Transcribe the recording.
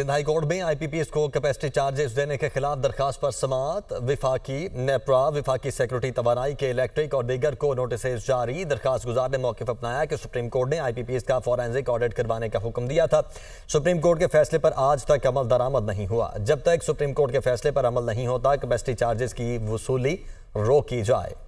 Sindh high court में IPPs को capacity charges देने के खिलाफ दरखास्त पर समात विफाकी नेप्रा विफाकी सिक्योरिटी तोानाई के इलेक्ट्रिक और दीगर को नोटिस जारी दरखास्त गुजार ने पर अपनाया कि सुप्रीम कोर्ट ने आईपीपीएस का फॉरेंसिक ऑडिट करवाने का हुक्म दिया था सुप्रीम कोर्ट के फैसले पर आज तक अमल दरामद नहीं हुआ जब तक सुप्रीम कोर्ट के फैसले पर अमल नहीं होता कैपेसिटी चार्जेस की वसूली रोकी जाए